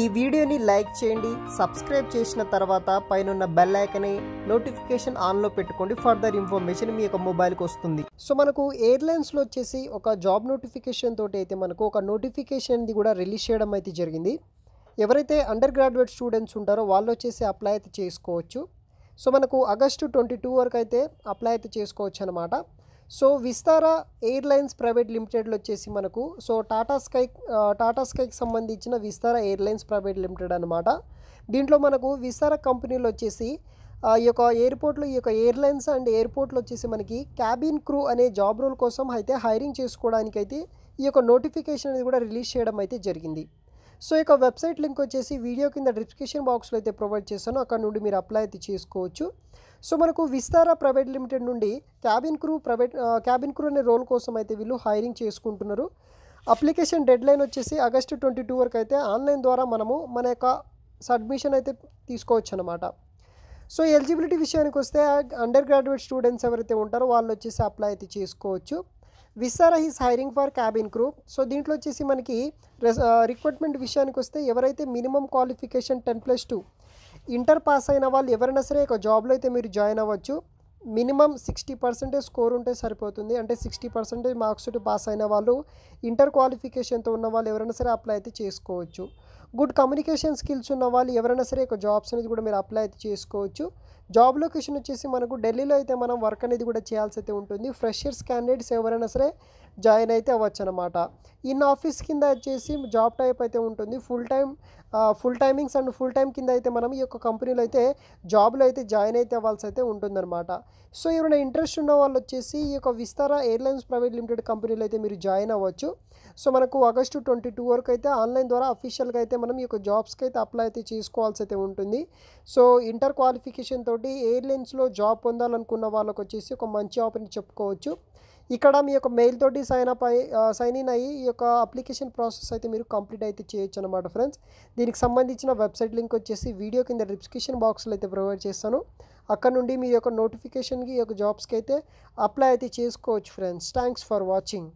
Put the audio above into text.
ఈ వీడియోని లైక్ చేయండి సబ్స్క్రైబ్ చేసిన తర్వాత పైన బెల్ ఐకన్ నోటిఫికేషన్ ఆన్లో పెట్టుకోండి ఫర్దర్ ఇన్ఫర్మేషన్ మీ యొక్క మొబైల్కి వస్తుంది సో మనకు ఎయిర్లైన్స్లో వచ్చేసి ఒక జాబ్ నోటిఫికేషన్ తోటి అయితే మనకు ఒక నోటిఫికేషన్ది కూడా రిలీజ్ చేయడం అయితే జరిగింది ఎవరైతే అండర్ గ్రాడ్యుయేట్ స్టూడెంట్స్ ఉంటారో వాళ్ళు వచ్చేసి అప్లై అయితే చేసుకోవచ్చు సో మనకు ఆగస్టు ట్వంటీ టూ వరకు అయితే అప్లై అయితే చేసుకోవచ్చు అనమాట సో విస్తారా ఎయిర్లైన్స్ ప్రైవేట్ లిమిటెడ్లో వచ్చేసి మనకు సో టాటా స్కై టాటా స్కైకి సంబంధించిన విస్తారా ఎయిర్లైన్స్ ప్రైవేట్ లిమిటెడ్ అనమాట దీంట్లో మనకు విస్తారా కంపెనీలో వచ్చేసి ఈ యొక్క ఎయిర్పోర్ట్లో ఈ యొక్క ఎయిర్లైన్స్ అండ్ ఎయిర్పోర్ట్లో వచ్చేసి మనకి క్యాబిన్ క్రూ అనే జాబ్ రోల్ కోసం అయితే హైరింగ్ చేసుకోవడానికి అయితే ఈ యొక్క నోటిఫికేషన్ అనేది కూడా రిలీజ్ చేయడం అయితే జరిగింది సో ఇక వెబ్సైట్ లింక్ వచ్చేసి వీడియో కింద డిస్క్రిప్షన్ బాక్స్లో అయితే ప్రొవైడ్ చేస్తాను అక్కడ నుండి మీరు అప్లై అయితే చేసుకోవచ్చు సో మనకు విస్తారా ప్రైవేట్ లిమిటెడ్ నుండి cabin crew private cabin crew అనే రోల్ కోసం అయితే వీళ్ళు హైరింగ్ చేసుకుంటున్నారు అప్లికేషన్ డెడ్ లైన్ వచ్చేసి ఆగస్టు ట్వంటీ టూ వరకు అయితే ఆన్లైన్ ద్వారా మనము మన యొక్క సబ్మిషన్ అయితే తీసుకోవచ్చు అనమాట సో ఎలిజిబిలిటీ విషయానికి వస్తే అండర్ గ్రాడ్యుయేట్ స్టూడెంట్స్ ఎవరైతే ఉంటారో వాళ్ళు వచ్చేసి అప్లై అయితే చేసుకోవచ్చు Vistara is hiring for cabin crew so దీంట్లో వచ్చేసి మనకి రిక్రూట్మెంట్ విషయానికి వస్తే ఎవరైతే minimum qualification ten plus two inter pass అయిన వాళ్ళు ఎవరైనా సరే ఒక జాబ్లో అయితే మీరు జాయిన్ అవ్వచ్చు మినిమం సిక్స్టీ పర్సెంటేజ్ స్కోర్ ఉంటే సరిపోతుంది అంటే సిక్స్టీ పర్సెంటేజ్ మార్క్స్ పాస్ అయిన వాళ్ళు ఇంటర్ క్వాలిఫికేషన్తో ఉన్న వాళ్ళు ఎవరైనా సరే అప్లై అయితే చేసుకోవచ్చు గుడ్ కమ్యూనికేషన్ స్కిల్స్ ఉన్న వాళ్ళు ఎవరైనా సరే ఒక జాబ్స్ అనేది కూడా మీరు అప్లై అయితే చేసుకోవచ్చు జాబ్ లొకేషన్ వచ్చేసి మనకు ఢిల్లీలో అయితే మనం వర్క్ అనేది కూడా చేయాల్సి అయితే ఉంటుంది ఫ్రెషర్స్ క్యాండిడేట్స్ ఎవరైనా సరే జాయిన్ అయితే అవ్వచ్చు అనమాట ఇన్ ఆఫీస్ కింద వచ్చేసి జాబ్ టైప్ అయితే ఉంటుంది full time full timings and full time కింద అయితే మనం ఈ యొక్క కంపెనీలో అయితే జాబ్లో అయితే జాయిన్ అయితే అవ్వాల్సి అయితే ఉంటుందన్నమాట సో ఎవరైనా ఇంట్రెస్ట్ ఉన్న వాళ్ళు వచ్చేసి ఈ యొక్క విస్తారా ఎయిర్లైన్స్ ప్రైవేట్ లిమిటెడ్ కంపెనీలో అయితే మీరు జాయిన్ అవ్వచ్చు సో మనకు ఆగస్టు ట్వంటీ టూ వరకు అయితే ఆన్లైన్ ద్వారా అఫీషియల్గా అయితే మనం ఈ యొక్క జాబ్స్కి అయితే అప్లై అయితే చేసుకోవాల్సి అయితే ఉంటుంది సో ఇంటర్ క్వాలిఫికేషన్ తోటి ఎయిర్లైన్స్లో జాబ్ పొందాలనుకున్న వాళ్ళకు వచ్చేసి ఒక మంచి ఆపర్ని చెప్పుకోవచ్చు ఇక్కడ మీ యొక్క మెయిల్ తోటి సైన్ అప్ అయి సైన్ ఇన్ అయ్యి ఈ యొక్క అప్లికేషన్ ప్రాసెస్ అయితే మీరు కంప్లీట్ అయితే చేయొచ్చు అనమాట ఫ్రెండ్స్ దీనికి సంబంధించిన వెబ్సైట్ లింక్ వచ్చేసి వీడియో కింద డిస్క్రిప్షన్ బాక్స్లో అయితే ప్రొవైడ్ చేస్తాను అక్కడ నుండి మీ యొక్క నోటిఫికేషన్కి ఈ యొక్క జాబ్స్కి అయితే అప్లై అయితే చేసుకోవచ్చు ఫ్రెండ్స్ థ్యాంక్స్ ఫర్ వాచింగ్